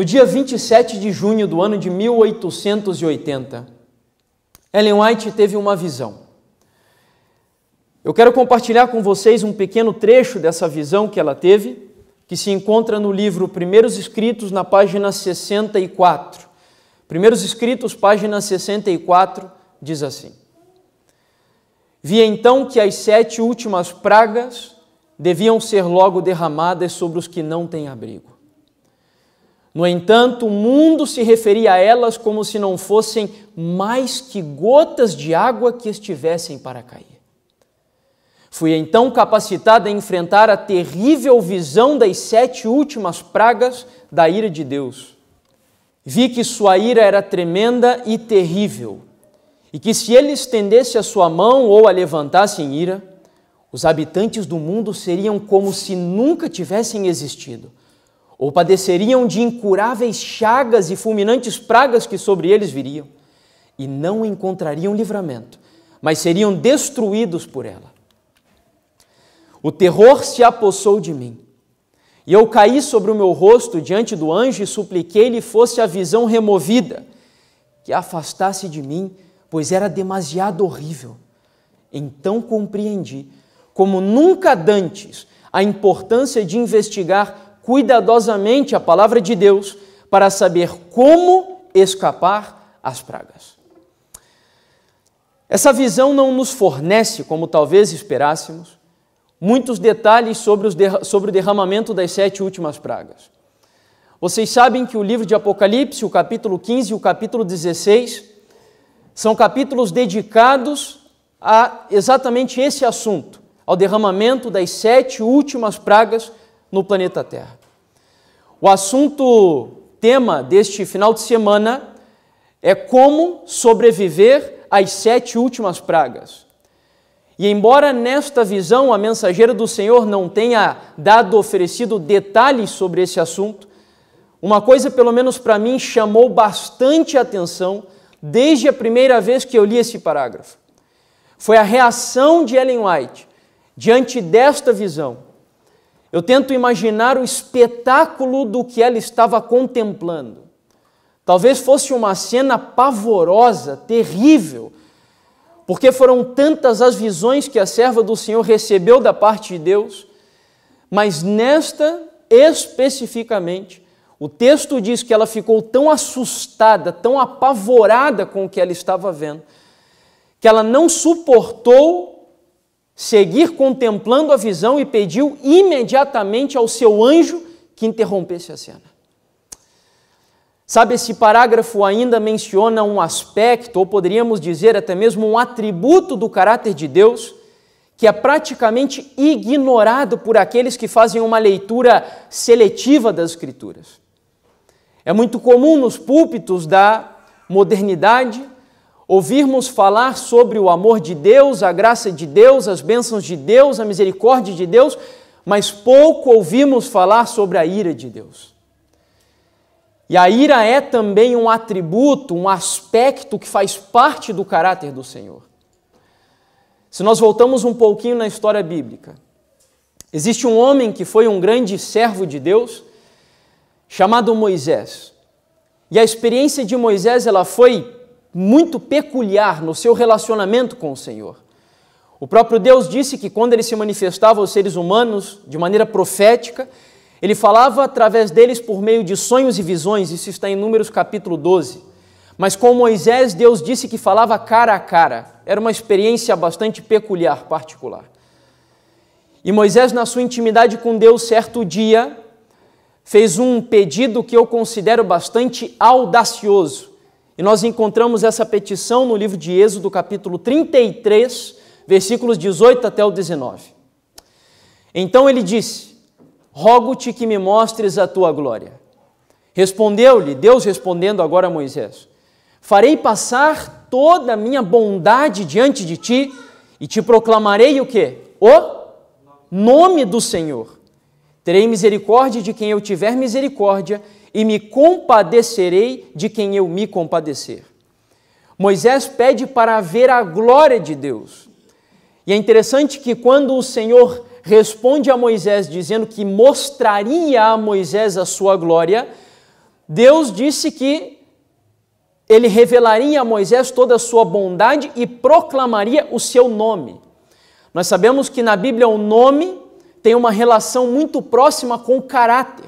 no dia 27 de junho do ano de 1880, Ellen White teve uma visão. Eu quero compartilhar com vocês um pequeno trecho dessa visão que ela teve, que se encontra no livro Primeiros Escritos, na página 64. Primeiros Escritos, página 64, diz assim: Vi então que as sete últimas pragas deviam ser logo derramadas sobre os que não têm abrigo. No entanto, o mundo se referia a elas como se não fossem mais que gotas de água que estivessem para cair. Fui então capacitado a enfrentar a terrível visão das sete últimas pragas da ira de Deus. Vi que sua ira era tremenda e terrível, e que se ele estendesse a sua mão ou a levantasse em ira, os habitantes do mundo seriam como se nunca tivessem existido ou padeceriam de incuráveis chagas e fulminantes pragas que sobre eles viriam, e não encontrariam livramento, mas seriam destruídos por ela. O terror se apossou de mim, e eu caí sobre o meu rosto diante do anjo e supliquei-lhe fosse a visão removida, que afastasse de mim, pois era demasiado horrível. Então compreendi, como nunca dantes, a importância de investigar cuidadosamente a palavra de Deus para saber como escapar às pragas. Essa visão não nos fornece, como talvez esperássemos, muitos detalhes sobre, sobre o derramamento das sete últimas pragas. Vocês sabem que o livro de Apocalipse, o capítulo 15 e o capítulo 16, são capítulos dedicados a exatamente esse assunto, ao derramamento das sete últimas pragas no planeta Terra. O assunto tema deste final de semana é como sobreviver às sete últimas pragas. E embora nesta visão a mensageira do Senhor não tenha dado, oferecido detalhes sobre esse assunto, uma coisa, pelo menos para mim, chamou bastante atenção desde a primeira vez que eu li esse parágrafo. Foi a reação de Ellen White diante desta visão. Eu tento imaginar o espetáculo do que ela estava contemplando. Talvez fosse uma cena pavorosa, terrível, porque foram tantas as visões que a serva do Senhor recebeu da parte de Deus, mas nesta especificamente, o texto diz que ela ficou tão assustada, tão apavorada com o que ela estava vendo, que ela não suportou seguir contemplando a visão e pediu imediatamente ao seu anjo que interrompesse a cena. Sabe, esse parágrafo ainda menciona um aspecto, ou poderíamos dizer até mesmo um atributo do caráter de Deus, que é praticamente ignorado por aqueles que fazem uma leitura seletiva das Escrituras. É muito comum nos púlpitos da modernidade ouvirmos falar sobre o amor de Deus, a graça de Deus, as bênçãos de Deus, a misericórdia de Deus, mas pouco ouvimos falar sobre a ira de Deus. E a ira é também um atributo, um aspecto que faz parte do caráter do Senhor. Se nós voltamos um pouquinho na história bíblica, existe um homem que foi um grande servo de Deus, chamado Moisés. E a experiência de Moisés ela foi muito peculiar no seu relacionamento com o Senhor. O próprio Deus disse que quando ele se manifestava aos seres humanos de maneira profética, ele falava através deles por meio de sonhos e visões, isso está em Números capítulo 12. Mas com Moisés, Deus disse que falava cara a cara. Era uma experiência bastante peculiar, particular. E Moisés, na sua intimidade com Deus, certo dia, fez um pedido que eu considero bastante audacioso. E nós encontramos essa petição no livro de Êxodo, capítulo 33, versículos 18 até o 19. Então ele disse: Rogo-te que me mostres a tua glória. Respondeu-lhe, Deus respondendo agora a Moisés: Farei passar toda a minha bondade diante de ti e te proclamarei o quê? O nome do Senhor. Terei misericórdia de quem eu tiver misericórdia e me compadecerei de quem eu me compadecer. Moisés pede para ver a glória de Deus. E é interessante que quando o Senhor responde a Moisés dizendo que mostraria a Moisés a sua glória, Deus disse que ele revelaria a Moisés toda a sua bondade e proclamaria o seu nome. Nós sabemos que na Bíblia o nome tem uma relação muito próxima com o caráter.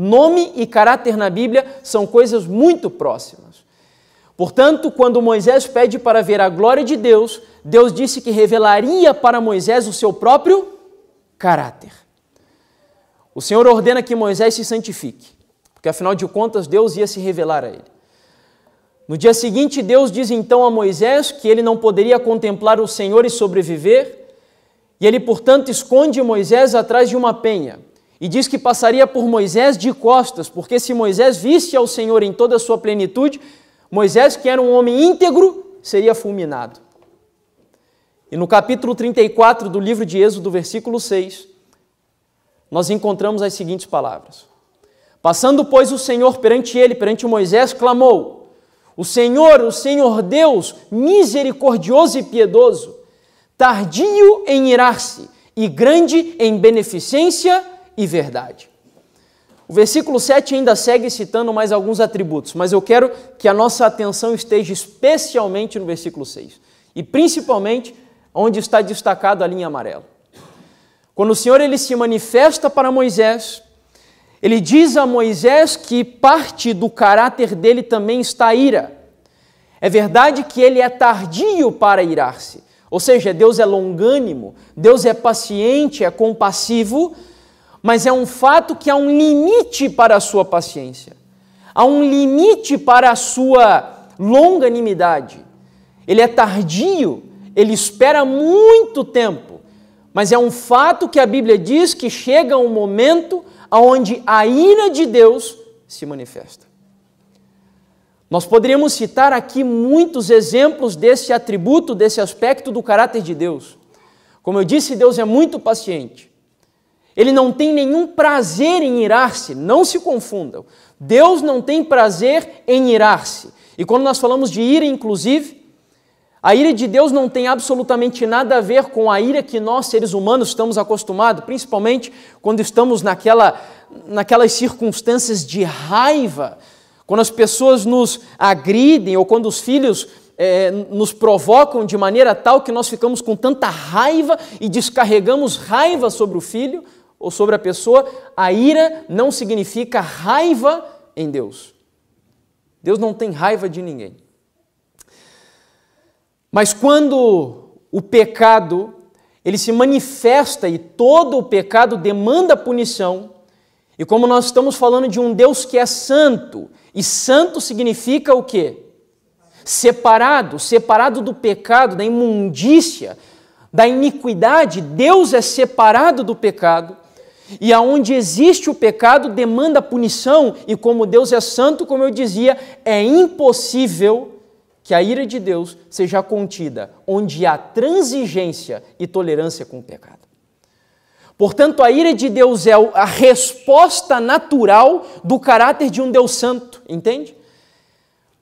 Nome e caráter na Bíblia são coisas muito próximas. Portanto, quando Moisés pede para ver a glória de Deus, Deus disse que revelaria para Moisés o seu próprio caráter. O Senhor ordena que Moisés se santifique, porque afinal de contas Deus ia se revelar a ele. No dia seguinte, Deus diz então a Moisés que ele não poderia contemplar o Senhor e sobreviver, e ele, portanto, esconde Moisés atrás de uma penha. E diz que passaria por Moisés de costas, porque se Moisés visse ao Senhor em toda a sua plenitude, Moisés, que era um homem íntegro, seria fulminado. E no capítulo 34 do livro de Êxodo, versículo 6, nós encontramos as seguintes palavras: Passando, pois, o Senhor perante ele, perante Moisés, clamou: O Senhor, o Senhor Deus, misericordioso e piedoso, tardio em irar-se e grande em beneficência e verdade. O versículo 7 ainda segue citando mais alguns atributos, mas eu quero que a nossa atenção esteja especialmente no versículo 6 e principalmente onde está destacado a linha amarela. Quando o Senhor ele se manifesta para Moisés, ele diz a Moisés que parte do caráter dele também está a ira. É verdade que ele é tardio para irar-se, ou seja, Deus é longânimo, Deus é paciente, é compassivo, mas é um fato que há um limite para a sua paciência, há um limite para a sua longanimidade. Ele é tardio, ele espera muito tempo, mas é um fato que a Bíblia diz que chega um momento onde a ira de Deus se manifesta. Nós poderíamos citar aqui muitos exemplos desse atributo, desse aspecto do caráter de Deus. Como eu disse, Deus é muito paciente. Ele não tem nenhum prazer em irar-se, não se confundam. Deus não tem prazer em irar-se. E quando nós falamos de ira, inclusive, a ira de Deus não tem absolutamente nada a ver com a ira que nós, seres humanos, estamos acostumados, principalmente quando estamos naquela, naquelas circunstâncias de raiva, quando as pessoas nos agridem ou quando os filhos é, nos provocam de maneira tal que nós ficamos com tanta raiva e descarregamos raiva sobre o filho ou sobre a pessoa, a ira não significa raiva em Deus. Deus não tem raiva de ninguém. Mas quando o pecado ele se manifesta e todo o pecado demanda punição, e como nós estamos falando de um Deus que é santo, e santo significa o quê? Separado, separado do pecado, da imundícia, da iniquidade, Deus é separado do pecado. E aonde existe o pecado demanda punição, e como Deus é santo, como eu dizia, é impossível que a ira de Deus seja contida onde há transigência e tolerância com o pecado. Portanto, a ira de Deus é a resposta natural do caráter de um Deus santo, entende?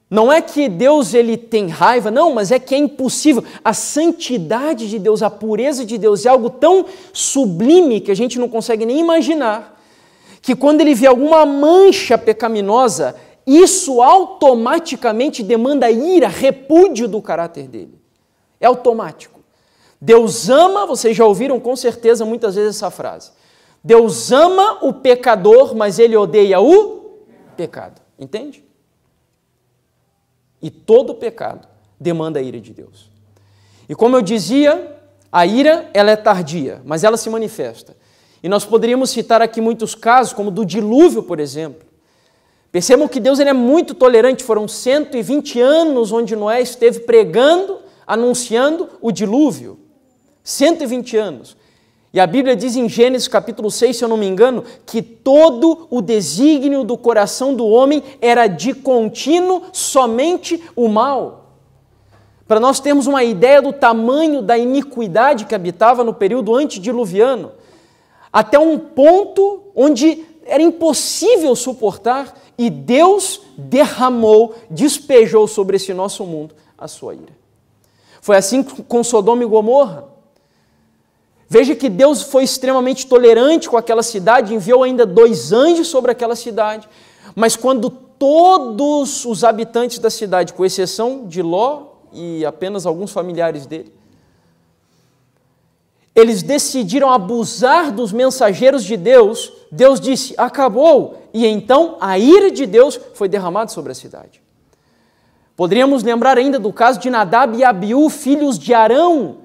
Não é que Deus ele tem raiva, não, mas é que é impossível. A santidade de Deus, a pureza de Deus é algo tão sublime que a gente não consegue nem imaginar. Que quando ele vê alguma mancha pecaminosa, isso automaticamente demanda ira, repúdio do caráter dele. É automático. Deus ama, vocês já ouviram com certeza muitas vezes essa frase. Deus ama o pecador, mas ele odeia o pecado. Entende? E todo pecado demanda a ira de Deus. E como eu dizia, a ira ela é tardia, mas ela se manifesta. E nós poderíamos citar aqui muitos casos, como do dilúvio, por exemplo. Percebam que Deus ele é muito tolerante. Foram 120 anos onde Noé esteve pregando, anunciando o dilúvio. 120 anos. E a Bíblia diz em Gênesis capítulo 6, se eu não me engano, que todo o desígnio do coração do homem era de contínuo somente o mal. Para nós termos uma ideia do tamanho da iniquidade que habitava no período antediluviano, até um ponto onde era impossível suportar e Deus derramou, despejou sobre esse nosso mundo a sua ira. Foi assim com Sodoma e Gomorra. Veja que Deus foi extremamente tolerante com aquela cidade, enviou ainda dois anjos sobre aquela cidade. Mas quando todos os habitantes da cidade, com exceção de Ló e apenas alguns familiares dele, eles decidiram abusar dos mensageiros de Deus, Deus disse: acabou. E então a ira de Deus foi derramada sobre a cidade. Poderíamos lembrar ainda do caso de Nadab e Abiú, filhos de Arão,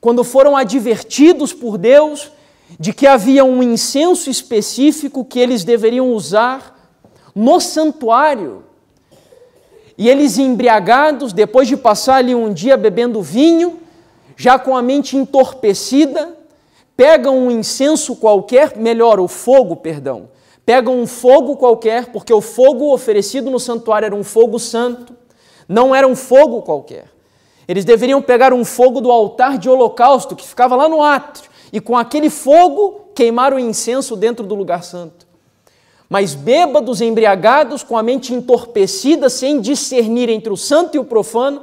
quando foram advertidos por Deus de que havia um incenso específico que eles deveriam usar no santuário. E eles, embriagados, depois de passar ali um dia bebendo vinho, já com a mente entorpecida, pegam um incenso qualquer, melhor, o fogo, perdão, pegam um fogo qualquer, porque o fogo oferecido no santuário era um fogo santo, não era um fogo qualquer. Eles deveriam pegar um fogo do altar de holocausto que ficava lá no átrio e com aquele fogo queimar o incenso dentro do lugar santo. Mas bêbados, embriagados, com a mente entorpecida, sem discernir entre o santo e o profano,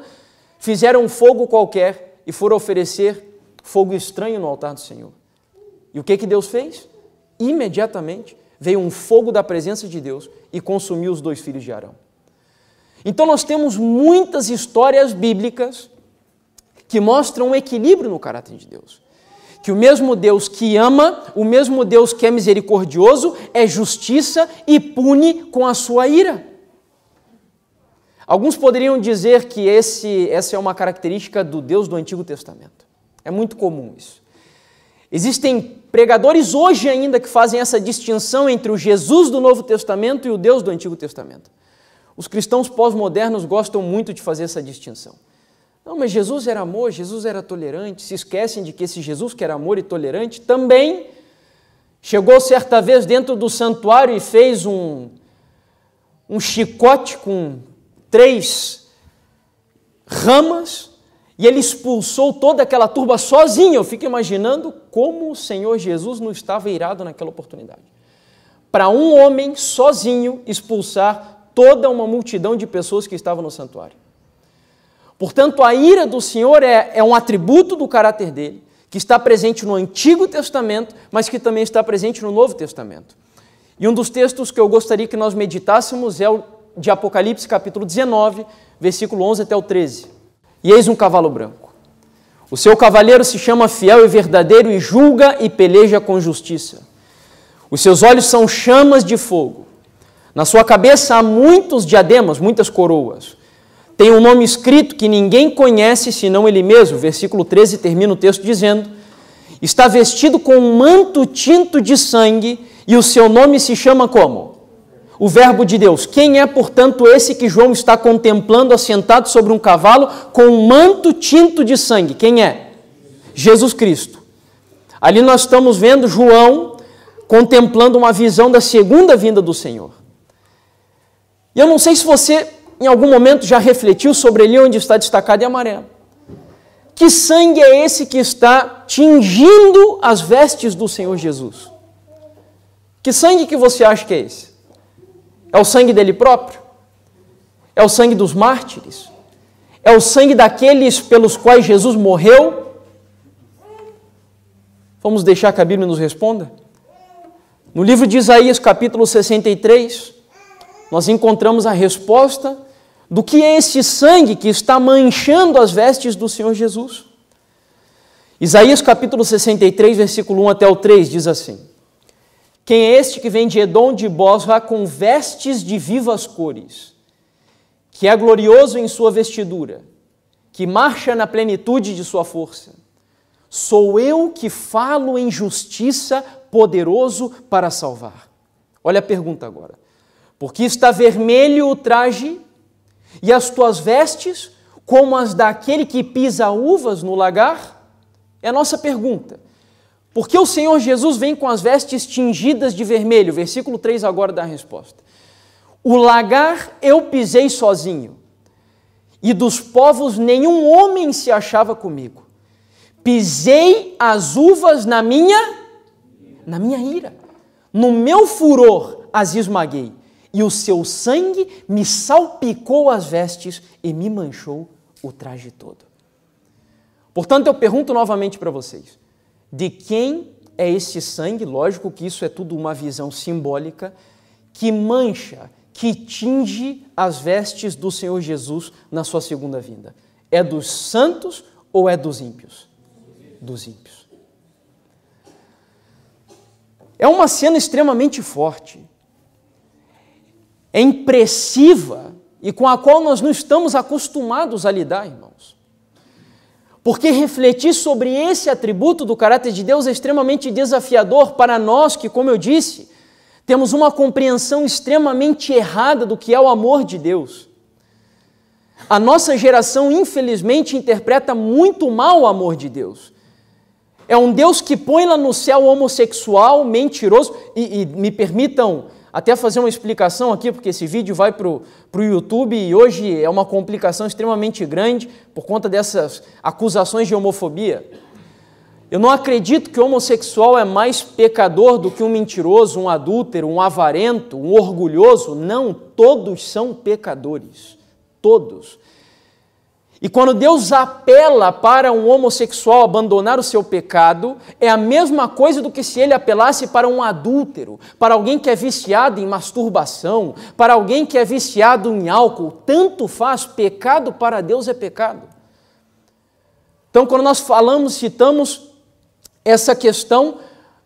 fizeram um fogo qualquer e foram oferecer fogo estranho no altar do Senhor. E o que, que Deus fez? Imediatamente veio um fogo da presença de Deus e consumiu os dois filhos de Arão. Então nós temos muitas histórias bíblicas que mostram um equilíbrio no caráter de Deus. Que o mesmo Deus que ama, o mesmo Deus que é misericordioso, é justiça e pune com a sua ira. Alguns poderiam dizer que esse, essa é uma característica do Deus do Antigo Testamento. É muito comum isso. Existem pregadores hoje ainda que fazem essa distinção entre o Jesus do Novo Testamento e o Deus do Antigo Testamento. Os cristãos pós-modernos gostam muito de fazer essa distinção. Não, mas Jesus era amor, Jesus era tolerante. Se esquecem de que esse Jesus, que era amor e tolerante, também chegou certa vez dentro do santuário e fez um, um chicote com três ramas e ele expulsou toda aquela turba sozinho. Eu fico imaginando como o Senhor Jesus não estava irado naquela oportunidade. Para um homem sozinho expulsar toda uma multidão de pessoas que estavam no santuário. Portanto, a ira do Senhor é, é um atributo do caráter dele, que está presente no Antigo Testamento, mas que também está presente no Novo Testamento. E um dos textos que eu gostaria que nós meditássemos é o de Apocalipse, capítulo 19, versículo 11 até o 13. E eis um cavalo branco. O seu cavaleiro se chama fiel e verdadeiro e julga e peleja com justiça. Os seus olhos são chamas de fogo. Na sua cabeça há muitos diademas, muitas coroas tem um nome escrito que ninguém conhece senão ele mesmo. Versículo 13 termina o texto dizendo: Está vestido com um manto tinto de sangue e o seu nome se chama como? O Verbo de Deus. Quem é, portanto, esse que João está contemplando assentado sobre um cavalo com um manto tinto de sangue? Quem é? Jesus Cristo. Ali nós estamos vendo João contemplando uma visão da segunda vinda do Senhor. E eu não sei se você em algum momento já refletiu sobre ele, onde está destacado em amarelo. Que sangue é esse que está tingindo as vestes do Senhor Jesus? Que sangue que você acha que é esse? É o sangue dele próprio? É o sangue dos mártires? É o sangue daqueles pelos quais Jesus morreu? Vamos deixar que a Bíblia nos responda? No livro de Isaías, capítulo 63, nós encontramos a resposta do que é este sangue que está manchando as vestes do Senhor Jesus. Isaías capítulo 63, versículo 1 até o 3 diz assim: Quem é este que vem de Edom de Bosra com vestes de vivas cores, que é glorioso em sua vestidura, que marcha na plenitude de sua força? Sou eu que falo em justiça, poderoso para salvar. Olha a pergunta agora. Porque está vermelho o traje e as tuas vestes, como as daquele que pisa uvas no lagar? É a nossa pergunta. Por que o Senhor Jesus vem com as vestes tingidas de vermelho? Versículo 3 agora dá a resposta. O lagar eu pisei sozinho, e dos povos nenhum homem se achava comigo. Pisei as uvas na minha na minha ira. No meu furor as esmaguei e o seu sangue me salpicou as vestes e me manchou o traje todo. Portanto, eu pergunto novamente para vocês: de quem é esse sangue? Lógico que isso é tudo uma visão simbólica que mancha, que tinge as vestes do Senhor Jesus na sua segunda vinda. É dos santos ou é dos ímpios? Dos ímpios. É uma cena extremamente forte é impressiva e com a qual nós não estamos acostumados a lidar, irmãos. Porque refletir sobre esse atributo do caráter de Deus é extremamente desafiador para nós que, como eu disse, temos uma compreensão extremamente errada do que é o amor de Deus. A nossa geração, infelizmente, interpreta muito mal o amor de Deus. É um Deus que põe lá no céu homossexual, mentiroso, e, e me permitam até fazer uma explicação aqui, porque esse vídeo vai para o YouTube e hoje é uma complicação extremamente grande por conta dessas acusações de homofobia. Eu não acredito que o homossexual é mais pecador do que um mentiroso, um adúltero, um avarento, um orgulhoso. Não, todos são pecadores. Todos. E quando Deus apela para um homossexual abandonar o seu pecado, é a mesma coisa do que se ele apelasse para um adúltero, para alguém que é viciado em masturbação, para alguém que é viciado em álcool. Tanto faz, pecado para Deus é pecado. Então, quando nós falamos, citamos essa questão,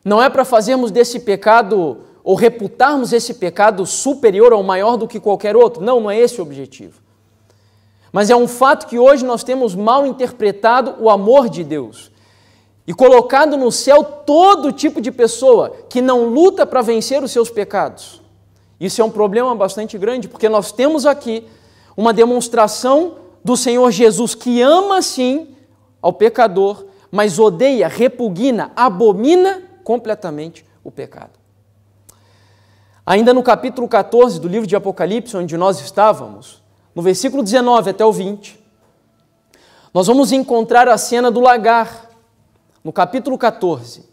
não é para fazermos desse pecado ou reputarmos esse pecado superior ou maior do que qualquer outro. Não, não é esse o objetivo. Mas é um fato que hoje nós temos mal interpretado o amor de Deus e colocado no céu todo tipo de pessoa que não luta para vencer os seus pecados. Isso é um problema bastante grande, porque nós temos aqui uma demonstração do Senhor Jesus que ama sim ao pecador, mas odeia, repugna, abomina completamente o pecado. Ainda no capítulo 14 do livro de Apocalipse, onde nós estávamos, no versículo 19 até o 20, nós vamos encontrar a cena do lagar, no capítulo 14.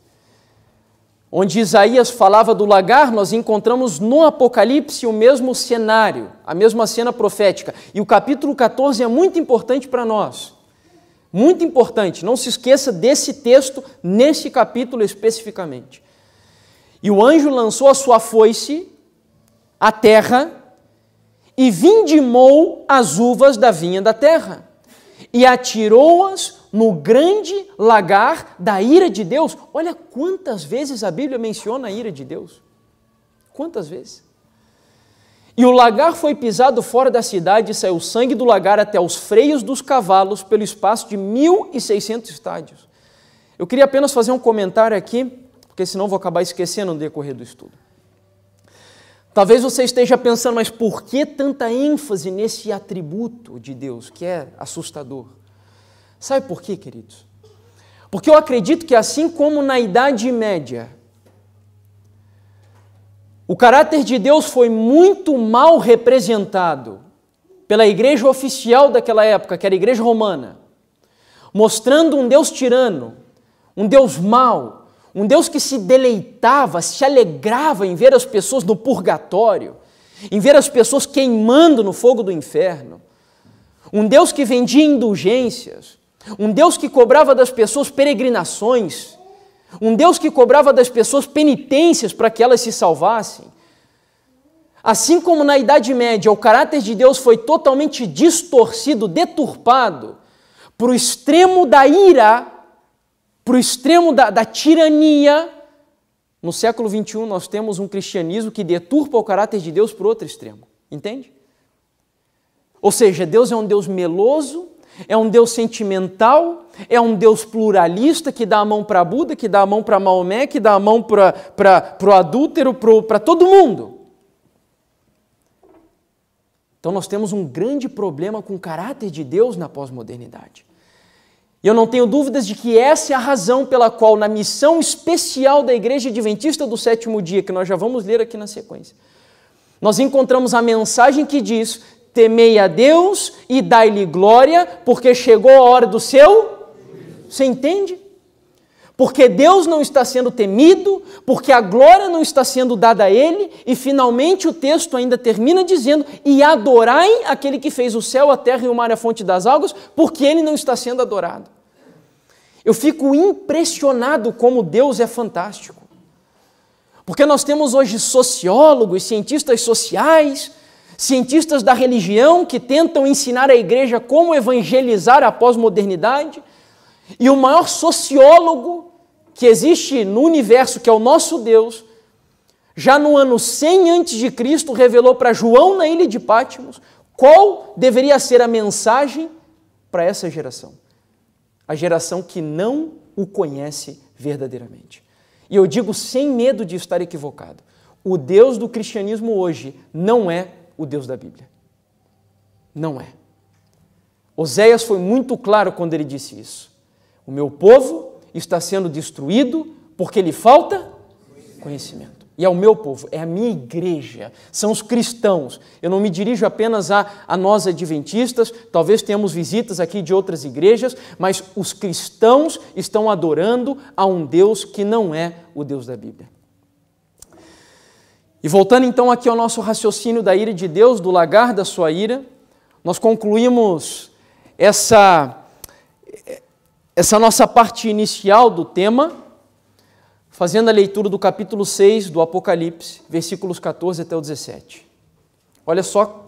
Onde Isaías falava do lagar, nós encontramos no Apocalipse o mesmo cenário, a mesma cena profética. E o capítulo 14 é muito importante para nós. Muito importante, não se esqueça desse texto, nesse capítulo especificamente. E o anjo lançou a sua foice à terra e vindimou as uvas da vinha da terra e atirou-as no grande lagar da ira de Deus. Olha quantas vezes a Bíblia menciona a ira de Deus. Quantas vezes? E o lagar foi pisado fora da cidade e saiu o sangue do lagar até os freios dos cavalos pelo espaço de 1.600 estádios. Eu queria apenas fazer um comentário aqui, porque senão vou acabar esquecendo no decorrer do estudo. Talvez você esteja pensando, mas por que tanta ênfase nesse atributo de Deus, que é assustador? Sabe por quê, queridos? Porque eu acredito que, assim como na Idade Média, o caráter de Deus foi muito mal representado pela igreja oficial daquela época, que era a igreja romana, mostrando um Deus tirano, um Deus mau, um Deus que se deleitava, se alegrava em ver as pessoas no purgatório, em ver as pessoas queimando no fogo do inferno, um Deus que vendia indulgências, um Deus que cobrava das pessoas peregrinações, um Deus que cobrava das pessoas penitências para que elas se salvassem. Assim como na Idade Média o caráter de Deus foi totalmente distorcido, deturpado, para o extremo da ira para o extremo da, da tirania, no século XXI nós temos um cristianismo que deturpa o caráter de Deus para outro extremo. Entende? Ou seja, Deus é um Deus meloso, é um Deus sentimental, é um Deus pluralista que dá a mão para Buda, que dá a mão para Maomé, que dá a mão para o adúltero, para todo mundo. Então nós temos um grande problema com o caráter de Deus na pós-modernidade. E eu não tenho dúvidas de que essa é a razão pela qual, na missão especial da Igreja Adventista do sétimo dia, que nós já vamos ler aqui na sequência, nós encontramos a mensagem que diz: temei a Deus e dai-lhe glória, porque chegou a hora do seu. Você entende? porque Deus não está sendo temido, porque a glória não está sendo dada a ele, e finalmente o texto ainda termina dizendo: E adorai aquele que fez o céu, a terra e o mar e a fonte das águas, porque ele não está sendo adorado. Eu fico impressionado como Deus é fantástico. Porque nós temos hoje sociólogos, cientistas sociais, cientistas da religião que tentam ensinar a igreja como evangelizar a pós-modernidade. E o maior sociólogo que existe no universo, que é o nosso Deus, já no ano 100 antes de Cristo revelou para João na ilha de Pátimos qual deveria ser a mensagem para essa geração. A geração que não o conhece verdadeiramente. E eu digo sem medo de estar equivocado. O Deus do cristianismo hoje não é o Deus da Bíblia. Não é. Oséias foi muito claro quando ele disse isso. O meu povo está sendo destruído porque lhe falta conhecimento. E é o meu povo, é a minha igreja, são os cristãos. Eu não me dirijo apenas a, a nós adventistas, talvez tenhamos visitas aqui de outras igrejas, mas os cristãos estão adorando a um Deus que não é o Deus da Bíblia. E voltando então aqui ao nosso raciocínio da ira de Deus, do lagar da sua ira, nós concluímos essa essa nossa parte inicial do tema, fazendo a leitura do capítulo 6 do Apocalipse, versículos 14 até o 17. Olha só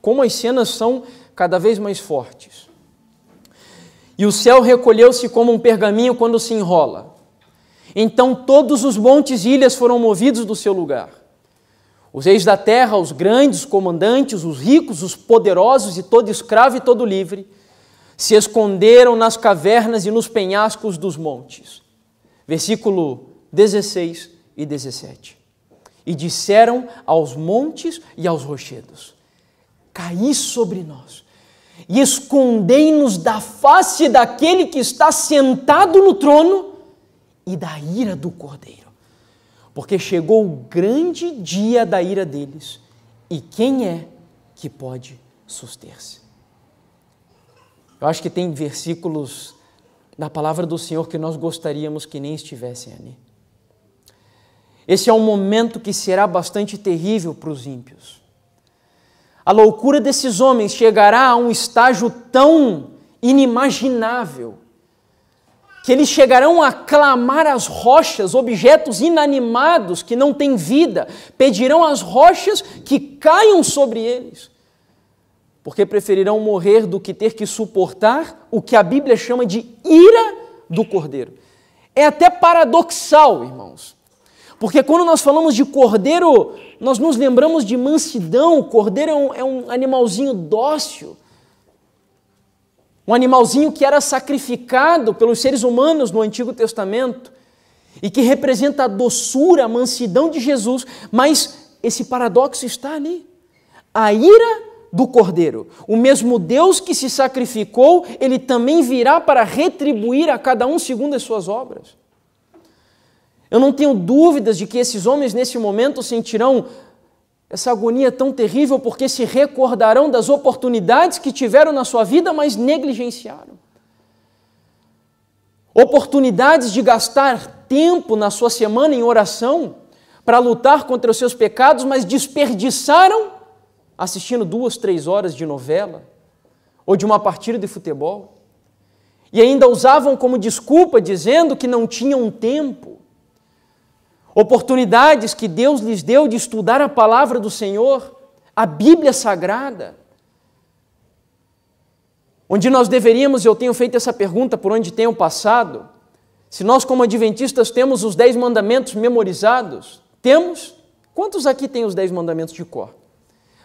como as cenas são cada vez mais fortes. E o céu recolheu-se como um pergaminho quando se enrola. Então todos os montes e ilhas foram movidos do seu lugar. Os reis da terra, os grandes, os comandantes, os ricos, os poderosos e todo escravo e todo livre se esconderam nas cavernas e nos penhascos dos montes. Versículo 16 e 17. E disseram aos montes e aos rochedos: Caí sobre nós e escondei-nos da face daquele que está sentado no trono e da ira do cordeiro. Porque chegou o grande dia da ira deles, e quem é que pode suster-se? Eu acho que tem versículos da palavra do Senhor que nós gostaríamos que nem estivessem ali. Esse é um momento que será bastante terrível para os ímpios. A loucura desses homens chegará a um estágio tão inimaginável que eles chegarão a clamar as rochas, objetos inanimados que não têm vida, pedirão às rochas que caiam sobre eles porque preferirão morrer do que ter que suportar o que a Bíblia chama de ira do cordeiro. É até paradoxal, irmãos. Porque quando nós falamos de cordeiro, nós nos lembramos de mansidão. O cordeiro é um, é um animalzinho dócil. Um animalzinho que era sacrificado pelos seres humanos no Antigo Testamento e que representa a doçura, a mansidão de Jesus. Mas esse paradoxo está ali. A ira do Cordeiro. O mesmo Deus que se sacrificou, ele também virá para retribuir a cada um segundo as suas obras. Eu não tenho dúvidas de que esses homens nesse momento sentirão essa agonia tão terrível porque se recordarão das oportunidades que tiveram na sua vida, mas negligenciaram. Oportunidades de gastar tempo na sua semana em oração para lutar contra os seus pecados, mas desperdiçaram assistindo duas, três horas de novela ou de uma partida de futebol. E ainda usavam como desculpa dizendo que não tinham tempo. Oportunidades que Deus lhes deu de estudar a palavra do Senhor, a Bíblia Sagrada. Onde nós deveríamos, eu tenho feito essa pergunta por onde tenho passado, se nós, como adventistas, temos os dez mandamentos memorizados, temos? Quantos aqui têm os dez mandamentos de cor?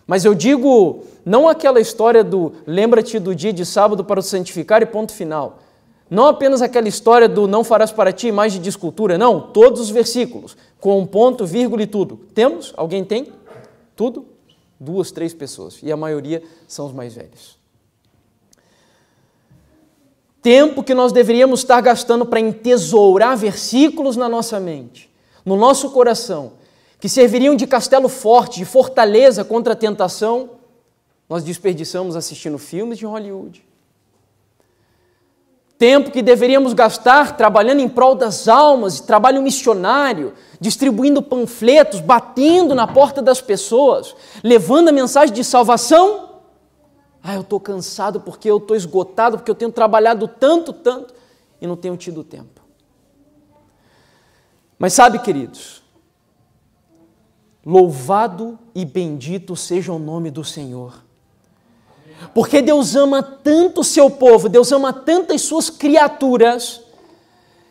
Mas eu digo não aquela história do lembra-te do dia de sábado para o santificar e ponto final. Não apenas aquela história do não farás para ti imagem de escultura, não, todos os versículos, com um ponto, vírgula e tudo. Temos? Alguém tem? Tudo? Duas, três pessoas, e a maioria são os mais velhos. Tempo que nós deveríamos estar gastando para entesourar versículos na nossa mente, no nosso coração, que serviriam de castelo forte, de fortaleza contra a tentação, nós desperdiçamos assistindo filmes de Hollywood. Tempo que deveríamos gastar trabalhando em prol das almas, trabalho missionário, distribuindo panfletos, batendo na porta das pessoas, levando a mensagem de salvação. Ah, eu estou cansado porque eu estou esgotado, porque eu tenho trabalhado tanto, tanto e não tenho tido tempo. Mas sabe, queridos, Louvado e bendito seja o nome do Senhor. Porque Deus ama tanto o seu povo, Deus ama tanto as suas criaturas,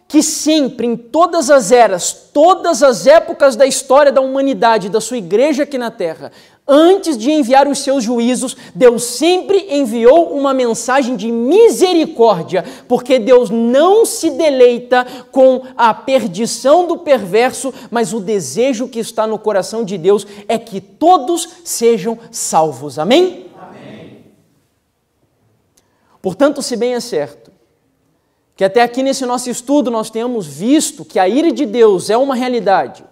que sempre, em todas as eras, todas as épocas da história da humanidade, da sua igreja aqui na terra, Antes de enviar os seus juízos, Deus sempre enviou uma mensagem de misericórdia, porque Deus não se deleita com a perdição do perverso, mas o desejo que está no coração de Deus é que todos sejam salvos. Amém? Portanto, se bem é certo que até aqui nesse nosso estudo nós tenhamos visto que a ira de Deus é uma realidade,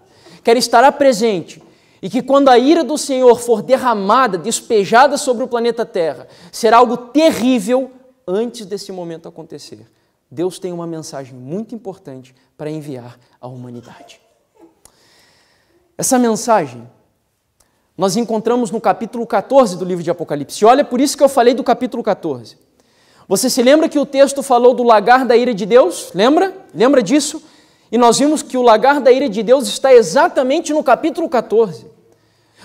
que ela estará presente e que quando a ira do Senhor for derramada, despejada sobre o planeta Terra, será algo terrível antes desse momento acontecer. Deus tem uma mensagem muito importante para enviar à humanidade. Essa mensagem nós encontramos no capítulo 14 do livro de Apocalipse. E olha, por isso que eu falei do capítulo 14. Você se lembra que o texto falou do lagar da ira de Deus? Lembra? Lembra disso? E nós vimos que o lagar da ira de Deus está exatamente no capítulo 14.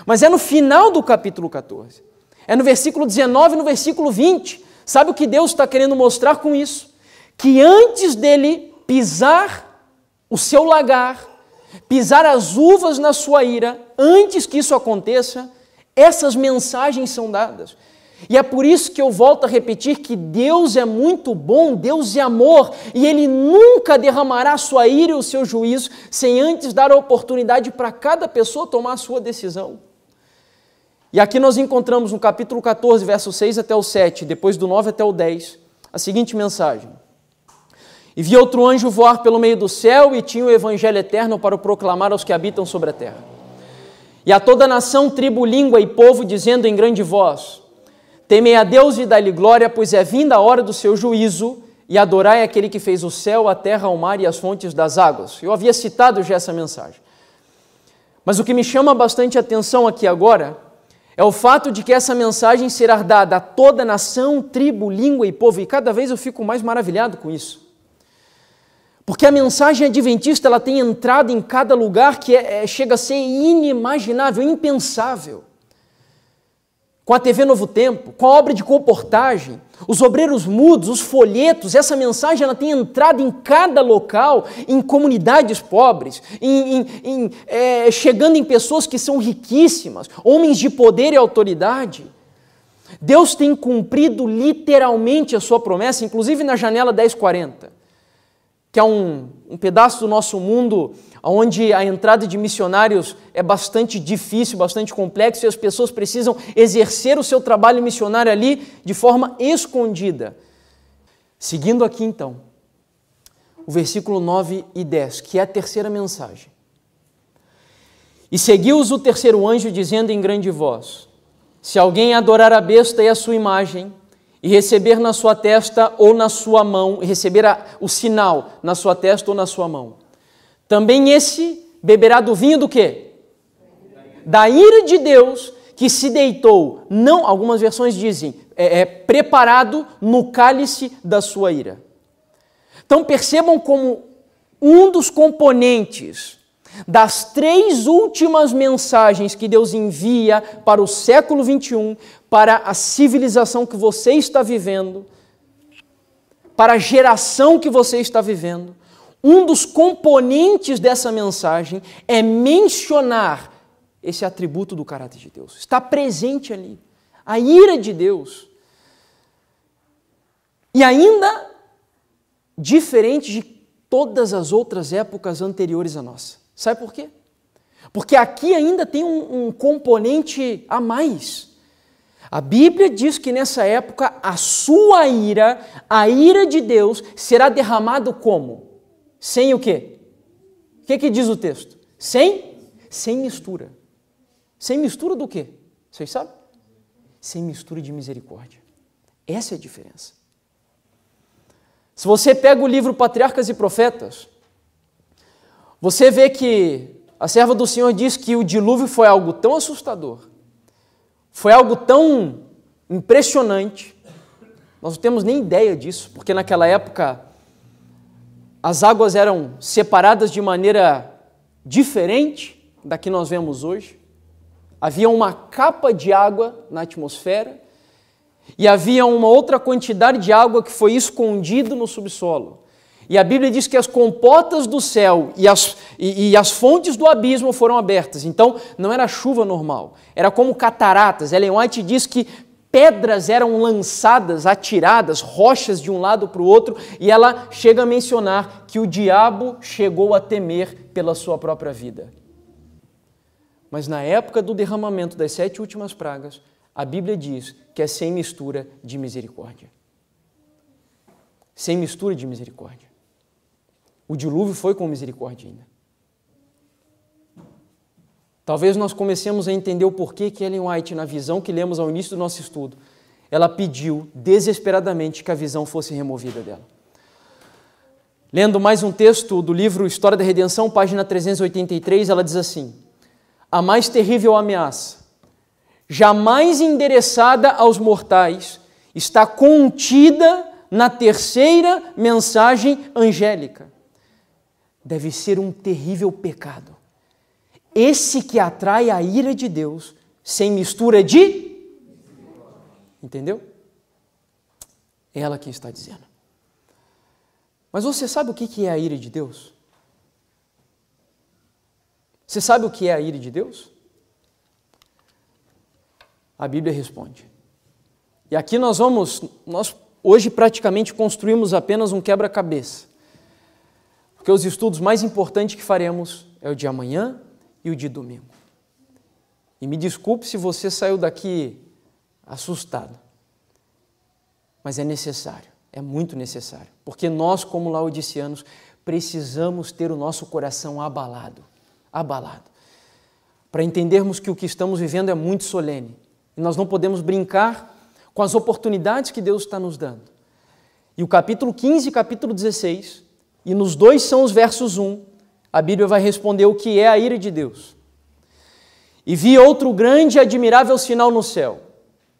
Mas é no final do capítulo 14. É no versículo 19 e no versículo 20. Sabe o que Deus está querendo mostrar com isso? Que antes dele pisar o seu lagar, pisar as uvas na sua ira, antes que isso aconteça, essas mensagens são dadas. E é por isso que eu volto a repetir que Deus é muito bom, Deus é amor, e Ele nunca derramará sua ira e o seu juízo sem antes dar a oportunidade para cada pessoa tomar a sua decisão. E aqui nós encontramos no capítulo 14, verso 6 até o 7, depois do 9 até o 10, a seguinte mensagem. E vi outro anjo voar pelo meio do céu e tinha o evangelho eterno para o proclamar aos que habitam sobre a terra. E a toda nação, tribo, língua e povo, dizendo em grande voz: Temei a Deus e dai-lhe glória, pois é vinda a hora do seu juízo, e adorai aquele que fez o céu, a terra, o mar e as fontes das águas. Eu havia citado já essa mensagem. Mas o que me chama bastante atenção aqui agora é o fato de que essa mensagem será dada a toda nação, tribo, língua e povo, e cada vez eu fico mais maravilhado com isso. Porque a mensagem adventista ela tem entrado em cada lugar que é, é, chega a ser inimaginável, impensável com a TV Novo Tempo, com a obra de comportagem, os obreiros mudos, os folhetos, essa mensagem ela tem entrado em cada local, em comunidades pobres, em, em, em, é, chegando em pessoas que são riquíssimas, homens de poder e autoridade. Deus tem cumprido literalmente a sua promessa, inclusive na janela 1040 que é um, um pedaço do nosso mundo onde a entrada de missionários é bastante difícil, bastante complexo, e as pessoas precisam exercer o seu trabalho missionário ali de forma escondida. Seguindo aqui então, o versículo 9 e 10, que é a terceira mensagem. E seguiu-os o terceiro anjo, dizendo em grande voz: Se alguém adorar a besta e a sua imagem, e receber na sua testa ou na sua mão, receber a, o sinal na sua testa ou na sua mão. Também esse beberá do vinho do quê? Da ira de Deus que se deitou, não, algumas versões dizem, é, é preparado no cálice da sua ira. Então percebam como um dos componentes das três últimas mensagens que Deus envia para o século 21 para a civilização que você está vivendo, para a geração que você está vivendo, um dos componentes dessa mensagem é mencionar esse atributo do caráter de Deus. Está presente ali a ira de Deus. E ainda diferente de todas as outras épocas anteriores à nossa. Sabe por quê? Porque aqui ainda tem um, um componente a mais. A Bíblia diz que nessa época a sua ira, a ira de Deus, será derramado como? Sem o quê? O que, que diz o texto? Sem? Sem mistura. Sem mistura do quê? Vocês sabem? Sem mistura de misericórdia. Essa é a diferença. Se você pega o livro Patriarcas e Profetas, você vê que a serva do Senhor diz que o dilúvio foi algo tão assustador foi algo tão impressionante, nós não temos nem ideia disso, porque naquela época as águas eram separadas de maneira diferente da que nós vemos hoje. Havia uma capa de água na atmosfera e havia uma outra quantidade de água que foi escondida no subsolo. E a Bíblia diz que as compotas do céu e as, e, e as fontes do abismo foram abertas. Então, não era chuva normal, era como cataratas. Ellen White diz que pedras eram lançadas, atiradas, rochas de um lado para o outro, e ela chega a mencionar que o diabo chegou a temer pela sua própria vida. Mas na época do derramamento das sete últimas pragas, a Bíblia diz que é sem mistura de misericórdia. Sem mistura de misericórdia. O dilúvio foi com misericórdia ainda. Talvez nós comecemos a entender o porquê que Ellen White, na visão que lemos ao início do nosso estudo, ela pediu desesperadamente que a visão fosse removida dela. Lendo mais um texto do livro História da Redenção, página 383, ela diz assim: A mais terrível ameaça, jamais endereçada aos mortais, está contida na terceira mensagem angélica deve ser um terrível pecado. Esse que atrai a ira de Deus sem mistura de. Entendeu? É ela quem está dizendo. Mas você sabe o que é a ira de Deus? Você sabe o que é a ira de Deus? A Bíblia responde. E aqui nós vamos, nós hoje praticamente construímos apenas um quebra-cabeça. Porque os estudos mais importantes que faremos é o de amanhã e o de domingo. E me desculpe se você saiu daqui assustado, mas é necessário, é muito necessário, porque nós, como laodiceanos, precisamos ter o nosso coração abalado abalado para entendermos que o que estamos vivendo é muito solene e nós não podemos brincar com as oportunidades que Deus está nos dando. E o capítulo 15 e capítulo 16 e nos dois são os versos 1, a Bíblia vai responder o que é a ira de Deus. E vi outro grande e admirável sinal no céu: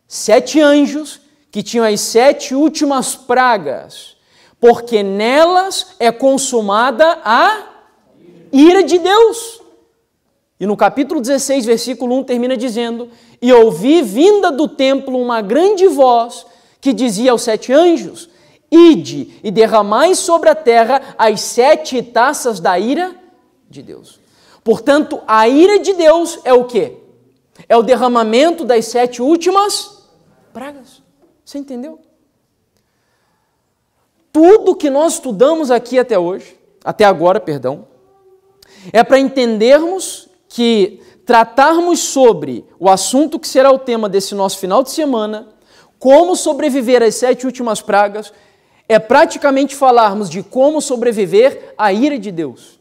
sete anjos que tinham as sete últimas pragas, porque nelas é consumada a ira de Deus. E no capítulo 16, versículo 1, termina dizendo: E ouvi vinda do templo uma grande voz que dizia aos sete anjos: Ide e derramai sobre a terra as sete taças da ira de Deus. Portanto, a ira de Deus é o quê? É o derramamento das sete últimas pragas. Você entendeu? Tudo que nós estudamos aqui até hoje, até agora, perdão, é para entendermos que tratarmos sobre o assunto que será o tema desse nosso final de semana, como sobreviver às sete últimas pragas, é praticamente falarmos de como sobreviver à ira de Deus.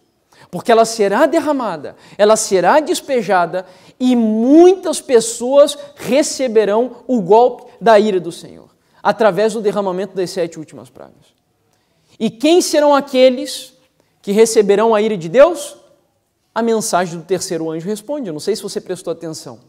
Porque ela será derramada, ela será despejada e muitas pessoas receberão o golpe da ira do Senhor, através do derramamento das sete últimas pragas. E quem serão aqueles que receberão a ira de Deus? A mensagem do terceiro anjo responde. Eu não sei se você prestou atenção.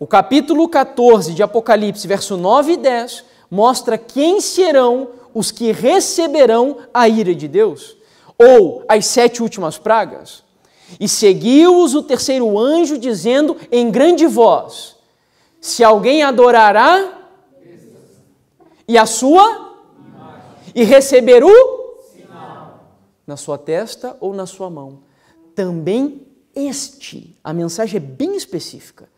O capítulo 14 de Apocalipse, verso 9 e 10, mostra quem serão os que receberão a ira de Deus, ou as sete últimas pragas. E seguiu-os o terceiro anjo, dizendo em grande voz: Se alguém adorará e a sua e receber o Sinal. na sua testa ou na sua mão, também este, a mensagem é bem específica,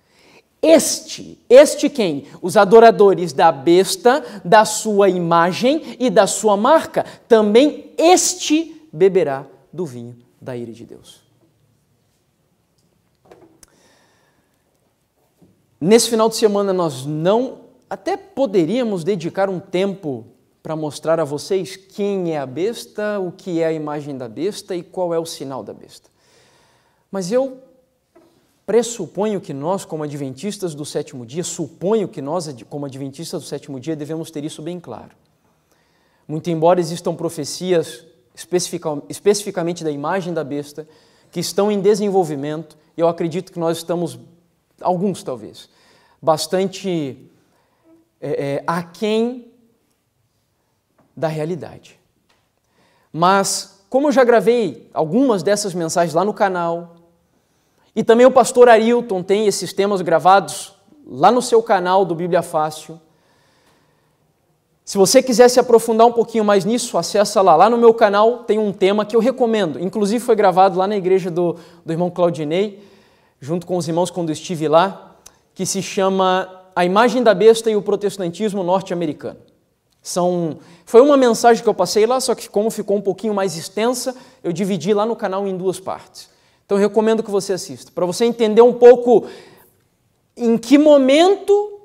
este, este quem? Os adoradores da besta, da sua imagem e da sua marca, também este beberá do vinho da ira de Deus. Nesse final de semana nós não até poderíamos dedicar um tempo para mostrar a vocês quem é a besta, o que é a imagem da besta e qual é o sinal da besta. Mas eu pressuponho que nós, como adventistas do sétimo dia, suponho que nós, como adventistas do sétimo dia, devemos ter isso bem claro. Muito embora existam profecias especificamente da imagem da besta, que estão em desenvolvimento, e eu acredito que nós estamos, alguns talvez, bastante é, é, aquém da realidade. Mas, como eu já gravei algumas dessas mensagens lá no canal, e também o pastor Arilton tem esses temas gravados lá no seu canal do Bíblia Fácil. Se você quiser se aprofundar um pouquinho mais nisso, acessa lá. Lá no meu canal tem um tema que eu recomendo. Inclusive foi gravado lá na igreja do, do irmão Claudinei, junto com os irmãos quando estive lá, que se chama A Imagem da Besta e o Protestantismo Norte-Americano. São, foi uma mensagem que eu passei lá, só que como ficou um pouquinho mais extensa, eu dividi lá no canal em duas partes. Então recomendo que você assista, para você entender um pouco em que momento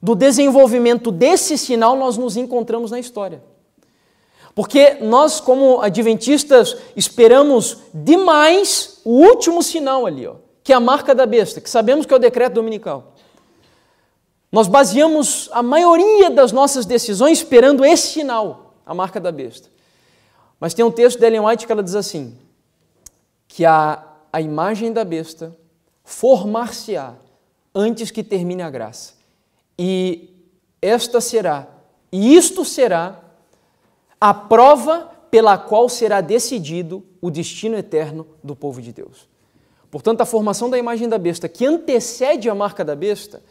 do desenvolvimento desse sinal nós nos encontramos na história. Porque nós, como adventistas, esperamos demais o último sinal ali, ó, que é a marca da besta, que sabemos que é o decreto dominical. Nós baseamos a maioria das nossas decisões esperando esse sinal, a marca da besta. Mas tem um texto da Ellen White que ela diz assim: que a a imagem da besta, formar-se-á antes que termine a graça. E esta será, e isto será, a prova pela qual será decidido o destino eterno do povo de Deus. Portanto, a formação da imagem da besta, que antecede a marca da besta,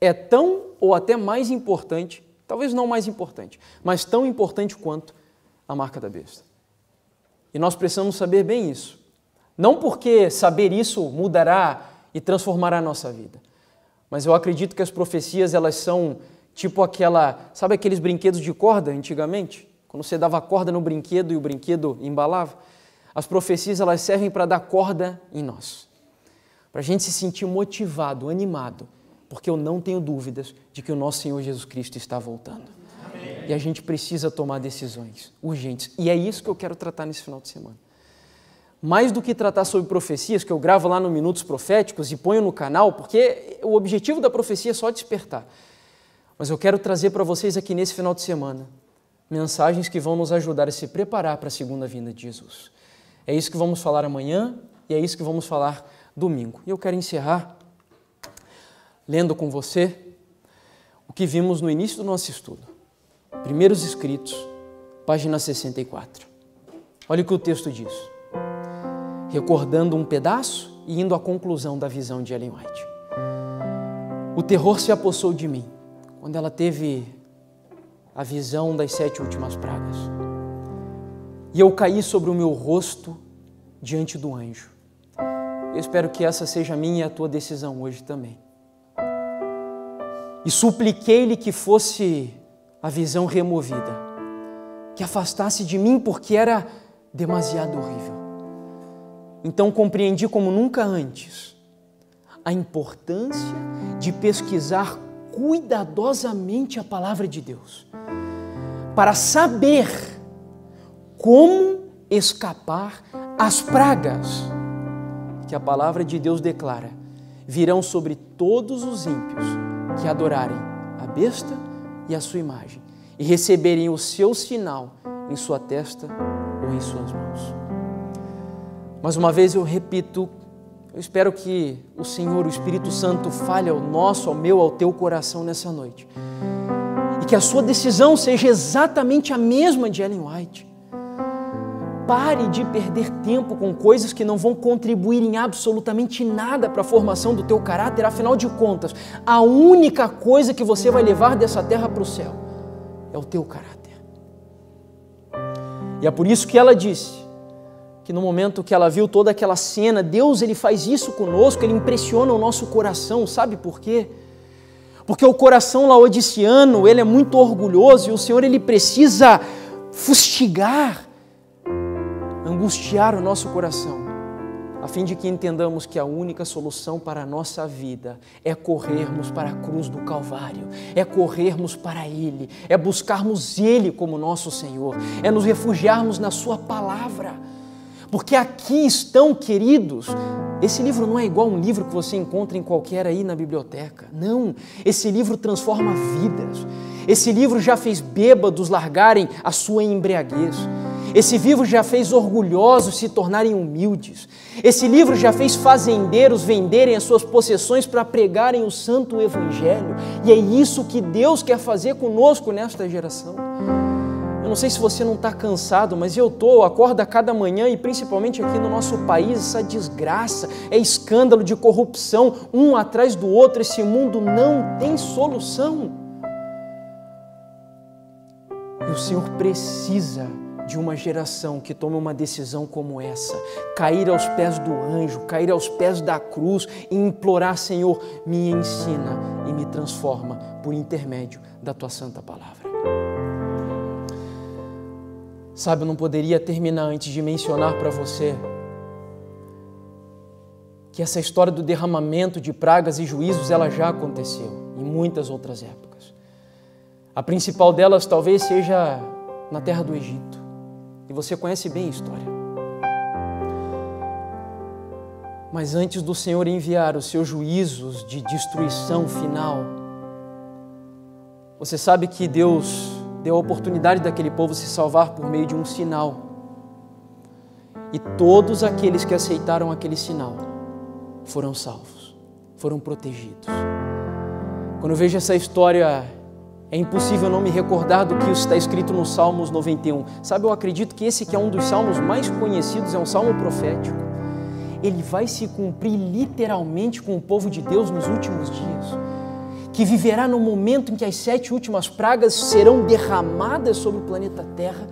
é tão ou até mais importante, talvez não mais importante, mas tão importante quanto a marca da besta. E nós precisamos saber bem isso não porque saber isso mudará e transformará a nossa vida, mas eu acredito que as profecias elas são tipo aquela, sabe aqueles brinquedos de corda antigamente, quando você dava corda no brinquedo e o brinquedo embalava. As profecias elas servem para dar corda em nós, para a gente se sentir motivado, animado, porque eu não tenho dúvidas de que o nosso Senhor Jesus Cristo está voltando. Amém. E a gente precisa tomar decisões urgentes. E é isso que eu quero tratar nesse final de semana mais do que tratar sobre profecias, que eu gravo lá no Minutos Proféticos e ponho no canal, porque o objetivo da profecia é só despertar. Mas eu quero trazer para vocês aqui nesse final de semana mensagens que vão nos ajudar a se preparar para a segunda vinda de Jesus. É isso que vamos falar amanhã e é isso que vamos falar domingo. E eu quero encerrar lendo com você o que vimos no início do nosso estudo. Primeiros Escritos, página 64. Olha o que o texto diz recordando um pedaço e indo à conclusão da visão de Ellen White. O terror se apossou de mim quando ela teve a visão das sete últimas pragas. E eu caí sobre o meu rosto diante do anjo. Eu espero que essa seja a minha e a tua decisão hoje também. E supliquei-lhe que fosse a visão removida, que afastasse de mim porque era demasiado horrível. Então compreendi como nunca antes a importância de pesquisar cuidadosamente a palavra de Deus, para saber como escapar às pragas que a palavra de Deus declara virão sobre todos os ímpios que adorarem a besta e a sua imagem e receberem o seu sinal em sua testa ou em suas mãos. Mais uma vez eu repito, eu espero que o Senhor, o Espírito Santo, falhe ao nosso, ao meu, ao teu coração nessa noite. E que a sua decisão seja exatamente a mesma de Ellen White. Pare de perder tempo com coisas que não vão contribuir em absolutamente nada para a formação do teu caráter. Afinal de contas, a única coisa que você vai levar dessa terra para o céu é o teu caráter. E é por isso que ela disse: que no momento que ela viu toda aquela cena, Deus ele faz isso conosco, ele impressiona o nosso coração, sabe por quê? Porque o coração laodiciano, ele é muito orgulhoso e o Senhor ele precisa fustigar, angustiar o nosso coração, a fim de que entendamos que a única solução para a nossa vida é corrermos para a cruz do Calvário, é corrermos para Ele, é buscarmos Ele como nosso Senhor, é nos refugiarmos na Sua palavra. Porque aqui estão, queridos, esse livro não é igual a um livro que você encontra em qualquer aí na biblioteca. Não, esse livro transforma vidas. Esse livro já fez bêbados largarem a sua embriaguez. Esse livro já fez orgulhosos se tornarem humildes. Esse livro já fez fazendeiros venderem as suas possessões para pregarem o santo evangelho. E é isso que Deus quer fazer conosco nesta geração. Eu não sei se você não está cansado, mas eu estou, Acorda cada manhã e principalmente aqui no nosso país, essa desgraça, é escândalo de corrupção, um atrás do outro, esse mundo não tem solução. E o Senhor precisa de uma geração que tome uma decisão como essa, cair aos pés do anjo, cair aos pés da cruz e implorar, Senhor, me ensina e me transforma por intermédio da tua santa palavra. Sabe, eu não poderia terminar antes de mencionar para você que essa história do derramamento de pragas e juízos ela já aconteceu em muitas outras épocas. A principal delas talvez seja na terra do Egito. E você conhece bem a história. Mas antes do Senhor enviar os seus juízos de destruição final, você sabe que Deus deu a oportunidade daquele povo se salvar por meio de um sinal. E todos aqueles que aceitaram aquele sinal foram salvos, foram protegidos. Quando eu vejo essa história, é impossível não me recordar do que está escrito no Salmos 91. Sabe, eu acredito que esse que é um dos salmos mais conhecidos, é um salmo profético. Ele vai se cumprir literalmente com o povo de Deus nos últimos dias que viverá no momento em que as sete últimas pragas serão derramadas sobre o planeta Terra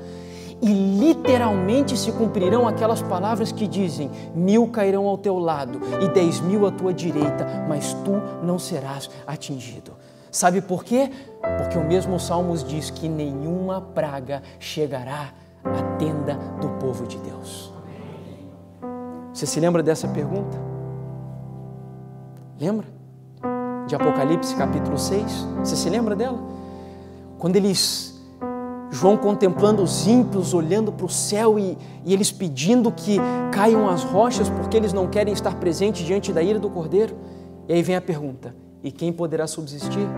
e literalmente se cumprirão aquelas palavras que dizem: mil cairão ao teu lado e dez mil à tua direita, mas tu não serás atingido. Sabe por quê? Porque o mesmo Salmos diz que nenhuma praga chegará à tenda do povo de Deus. Você se lembra dessa pergunta? Lembra? de Apocalipse capítulo 6. Você se lembra dela? Quando eles, João contemplando os ímpios, olhando para o céu e, e eles pedindo que caiam as rochas porque eles não querem estar presentes diante da ira do cordeiro. E aí vem a pergunta: e quem poderá subsistir?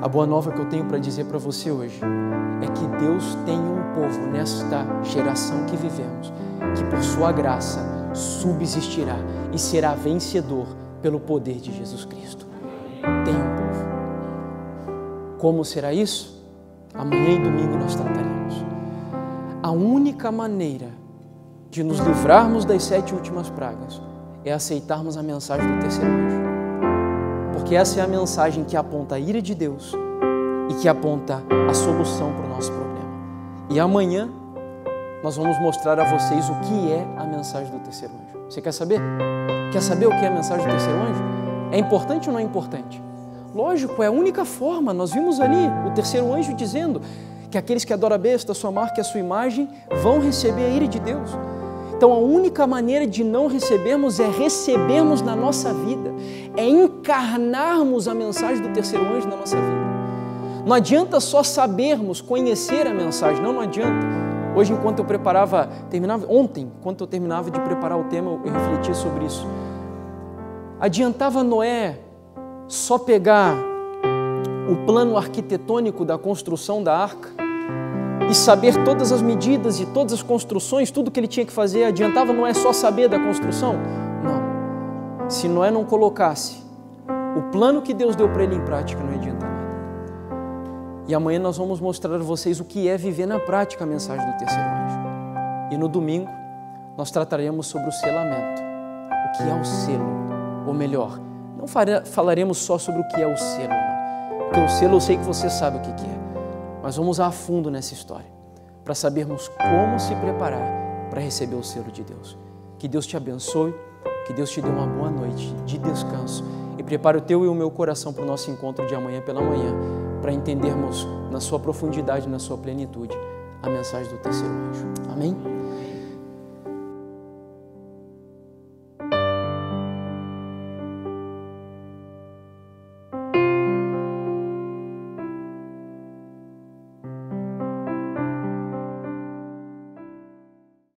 A boa nova que eu tenho para dizer para você hoje é que Deus tem um povo nesta geração que vivemos que, por sua graça, subsistirá e será vencedor pelo poder de Jesus Cristo. povo. Como será isso? Amanhã e domingo nós trataremos. A única maneira de nos livrarmos das sete últimas pragas é aceitarmos a mensagem do terceiro anjo. Porque essa é a mensagem que aponta a ira de Deus e que aponta a solução para o nosso problema. E amanhã nós vamos mostrar a vocês o que é a mensagem do terceiro anjo. Você quer saber? Quer saber o que é a mensagem do terceiro anjo? É importante ou não é importante? Lógico, é a única forma. Nós vimos ali o terceiro anjo dizendo que aqueles que adoram a besta, a sua marca e a sua imagem vão receber a ira de Deus. Então a única maneira de não recebermos é recebermos na nossa vida, é encarnarmos a mensagem do terceiro anjo na nossa vida. Não adianta só sabermos, conhecer a mensagem, não, não adianta. Hoje, enquanto eu preparava, terminava, ontem, enquanto eu terminava de preparar o tema, eu refletia sobre isso. Adiantava Noé só pegar o plano arquitetônico da construção da arca e saber todas as medidas e todas as construções, tudo que ele tinha que fazer, adiantava Noé só saber da construção? Não. Se Noé não colocasse o plano que Deus deu para ele em prática, não adiantava. E amanhã nós vamos mostrar a vocês o que é viver na prática a mensagem do terceiro anjo. E no domingo nós trataremos sobre o selamento. O que é o selo? Ou melhor, não falaremos só sobre o que é o selo, não. Né? porque o selo eu sei que você sabe o que é. Mas vamos a fundo nessa história para sabermos como se preparar para receber o selo de Deus. Que Deus te abençoe, que Deus te dê uma boa noite de descanso e prepare o teu e o meu coração para o nosso encontro de amanhã pela manhã para entendermos na sua profundidade, na sua plenitude, a mensagem do terceiro anjo. Amém?